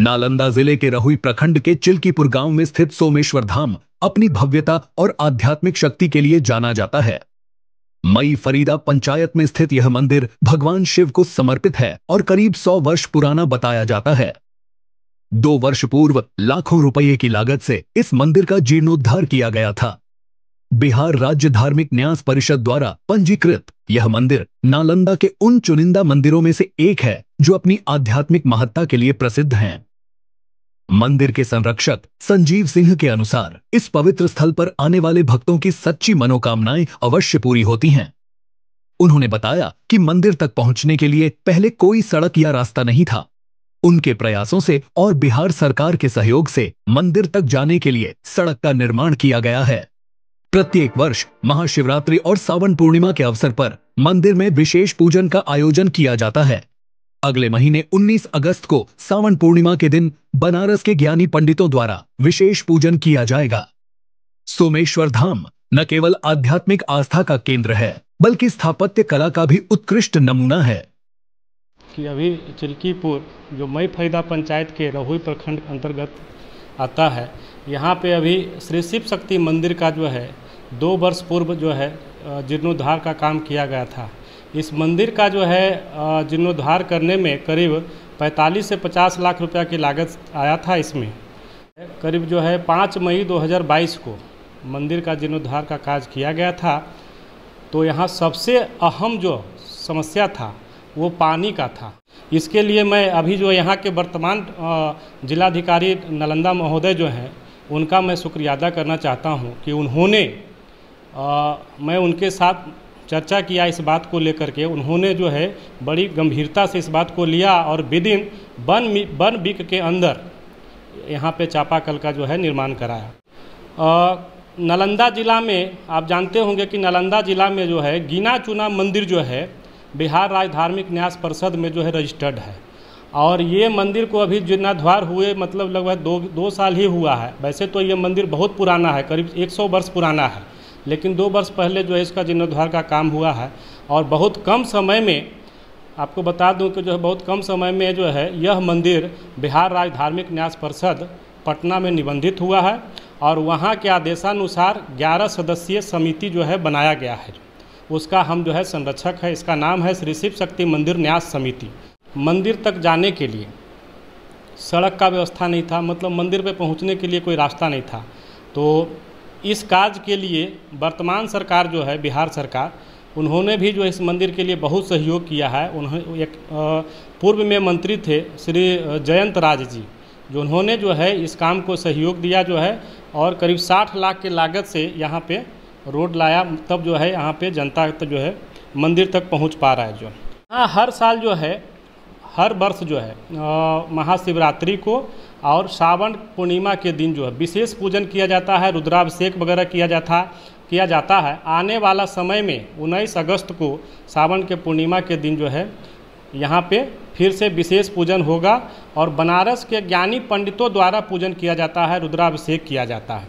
नालंदा जिले के रहुई प्रखंड के चिल्कीपुर गांव में स्थित सोमेश्वर धाम अपनी भव्यता और आध्यात्मिक शक्ति के लिए जाना जाता है मई फरीदा पंचायत में स्थित यह मंदिर भगवान शिव को समर्पित है और करीब सौ वर्ष पुराना बताया जाता है दो वर्ष पूर्व लाखों रुपये की लागत से इस मंदिर का जीर्णोद्धार किया गया था बिहार राज्य धार्मिक न्यास परिषद द्वारा पंजीकृत यह मंदिर नालंदा के उन चुनिंदा मंदिरों में से एक है जो अपनी आध्यात्मिक महत्ता के लिए प्रसिद्ध हैं मंदिर के संरक्षक संजीव सिंह के अनुसार इस पवित्र स्थल पर आने वाले भक्तों की सच्ची मनोकामनाएं अवश्य पूरी होती हैं उन्होंने बताया कि मंदिर तक पहुंचने के लिए पहले कोई सड़क या रास्ता नहीं था उनके प्रयासों से और बिहार सरकार के सहयोग से मंदिर तक जाने के लिए सड़क का निर्माण किया गया है प्रत्येक वर्ष महाशिवरात्रि और सावन पूर्णिमा के अवसर पर मंदिर में विशेष पूजन का आयोजन किया जाता है अगले महीने 19 अगस्त को सावन पूर्णिमा के दिन बनारस के ज्ञानी पंडितों द्वारा विशेष पूजन किया जाएगा सोमेश्वर धाम न केवल आध्यात्मिक आस्था का केंद्र है बल्कि स्थापत्य कला का भी उत्कृष्ट नमूना है कि अभी चिल्कीपुर जो मई फैदा पंचायत के रहुई प्रखंड अंतर्गत आता है यहाँ पे अभी श्री शिव शक्ति मंदिर का जो है दो वर्ष पूर्व जो है जीर्णोद्धार का काम किया गया था इस मंदिर का जो है जीर्णोद्धार करने में करीब 45 से 50 लाख रुपया की लागत आया था इसमें करीब जो है 5 मई 2022 को मंदिर का जीर्णोद्धार का कार्य किया गया था तो यहाँ सबसे अहम जो समस्या था वो पानी का था इसके लिए मैं अभी जो यहाँ के वर्तमान जिलाधिकारी नालंदा महोदय जो हैं उनका मैं शुक्रिया अदा करना चाहता हूँ कि उन्होंने आ, मैं उनके साथ चर्चा किया इस बात को लेकर के उन्होंने जो है बड़ी गंभीरता से इस बात को लिया और विदिन वन वन वीक के अंदर यहाँ पे चापाकल का जो है निर्माण कराया नालंदा ज़िला में आप जानते होंगे कि नालंदा ज़िला में जो है गिना चुना मंदिर जो है बिहार राज्य धार्मिक न्यास परिषद में जो है रजिस्टर्ड है और ये मंदिर को अभी जीर्णाध्वार हुए मतलब लगभग दो दो साल ही हुआ है वैसे तो ये मंदिर बहुत पुराना है करीब 100 वर्ष पुराना है लेकिन दो वर्ष पहले जो है इसका जीर्णोद्वार का काम हुआ है और बहुत कम समय में आपको बता दूं कि जो है बहुत कम समय में जो है यह मंदिर बिहार राज्य धार्मिक न्यास परिषद पटना में निबंधित हुआ है और वहाँ के आदेशानुसार 11 सदस्यीय समिति जो है बनाया गया है उसका हम जो है संरक्षक है इसका नाम है श्री शिव शक्ति मंदिर न्यास समिति मंदिर तक जाने के लिए सड़क का व्यवस्था नहीं था मतलब मंदिर पर पहुँचने के लिए कोई रास्ता नहीं था तो इस काज के लिए वर्तमान सरकार जो है बिहार सरकार उन्होंने भी जो इस मंदिर के लिए बहुत सहयोग किया है उन्होंने एक पूर्व में मंत्री थे श्री जयंत राज जी जो उन्होंने जो है इस काम को सहयोग दिया जो है और करीब साठ लाख के लागत से यहाँ पे रोड लाया तब जो है यहाँ पे जनता तक जो है मंदिर तक पहुँच पा रहा है जो हाँ हर साल जो है हर वर्ष जो है महाशिवरात्रि को और सावन पूर्णिमा के दिन जो है विशेष पूजन किया जाता है रुद्राभिषेक वगैरह किया जाता किया जाता है आने वाला समय में उन्नीस अगस्त को सावन के पूर्णिमा के दिन जो है यहाँ पे फिर से विशेष पूजन होगा और बनारस के ज्ञानी पंडितों द्वारा पूजन किया जाता है रुद्राभिषेक किया जाता है